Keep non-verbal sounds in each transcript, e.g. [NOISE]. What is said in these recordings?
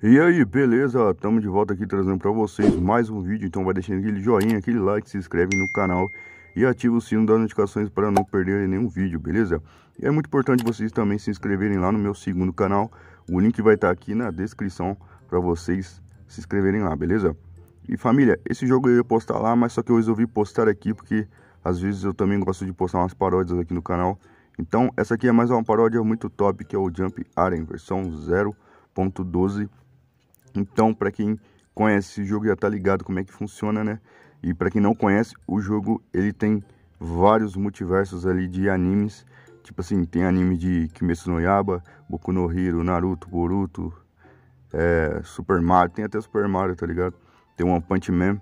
E aí, beleza? Tamo de volta aqui trazendo para vocês mais um vídeo Então vai deixando aquele joinha, aquele like, se inscreve no canal E ativa o sino das notificações para não perder nenhum vídeo, beleza? E é muito importante vocês também se inscreverem lá no meu segundo canal O link vai estar tá aqui na descrição para vocês se inscreverem lá, beleza? E família, esse jogo eu ia postar lá, mas só que eu resolvi postar aqui porque às vezes eu também gosto de postar umas paródias aqui no canal. Então, essa aqui é mais uma paródia muito top, que é o Jump Aren, versão 0.12 então, para quem conhece esse jogo já tá ligado como é que funciona, né? E para quem não conhece, o jogo ele tem vários multiversos ali de animes. Tipo assim, tem anime de Kimetsu no Yaba, Boku no Hero, Naruto, Boruto, é, Super Mario, tem até Super Mario, tá ligado? Tem One Punch Man.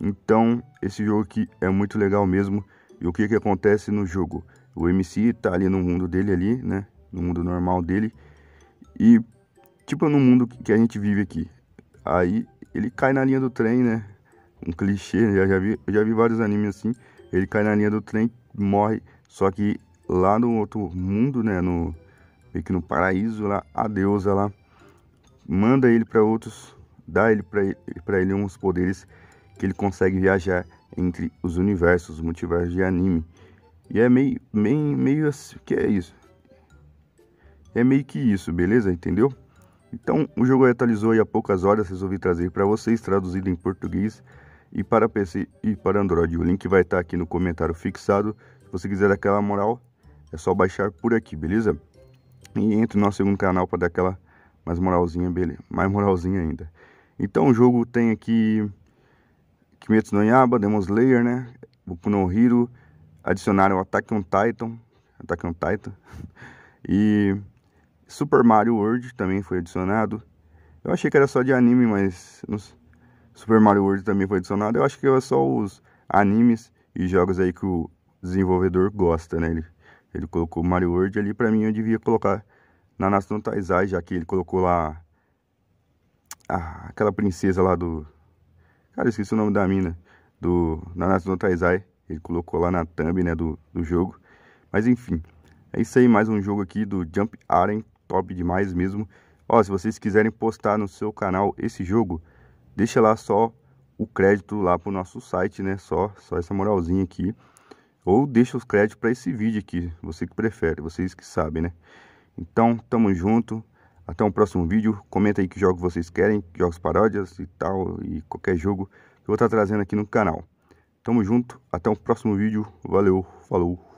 Então, esse jogo aqui é muito legal mesmo. E o que que acontece no jogo? O MC tá ali no mundo dele ali, né? No mundo normal dele. E tipo no mundo que a gente vive aqui. Aí ele cai na linha do trem, né? Um clichê, né? já, já vi, já vi vários animes assim. Ele cai na linha do trem, morre. Só que lá no outro mundo, né? No, meio que no paraíso lá, a deusa lá manda ele para outros, dá ele para ele, ele uns poderes que ele consegue viajar entre os universos, os multiversos de anime. E é meio, meio, meio assim, que é isso. É meio que isso, beleza? Entendeu? Então, o jogo atualizou e há poucas horas resolvi trazer para vocês traduzido em português e para PC e para Android. O link vai estar tá aqui no comentário fixado. Se você quiser daquela moral, é só baixar por aqui, beleza? E entre no nosso segundo canal para dar aquela mais moralzinha, beleza? Mais moralzinha ainda. Então, o jogo tem aqui Kimetsu no Yaba, Demon Slayer, né? Boku no Hero, adicionaram Attack on Titan, Attack on Titan. [LAUGHS] E Super Mario World também foi adicionado. Eu achei que era só de anime, mas Super Mario World também foi adicionado. Eu acho que é só os animes e jogos aí que o desenvolvedor gosta, né? Ele, ele colocou Mario World ali, pra mim eu devia colocar na Nação Taizai, já que ele colocou lá a, aquela princesa lá do... Cara, eu esqueci o nome da mina. Do Nanatsu no Taizai. Ele colocou lá na thumb, né, do, do jogo. Mas enfim, é isso aí, mais um jogo aqui do Jump Aren top demais mesmo. Ó, se vocês quiserem postar no seu canal esse jogo, deixa lá só o crédito lá pro nosso site, né? Só, só essa moralzinha aqui. Ou deixa os créditos para esse vídeo aqui, você que prefere, vocês que sabem, né? Então, tamo junto. Até o um próximo vídeo. Comenta aí que jogo vocês querem, jogos paródias e tal, e qualquer jogo que eu vou estar tá trazendo aqui no canal. Tamo junto, até o um próximo vídeo. Valeu, falou.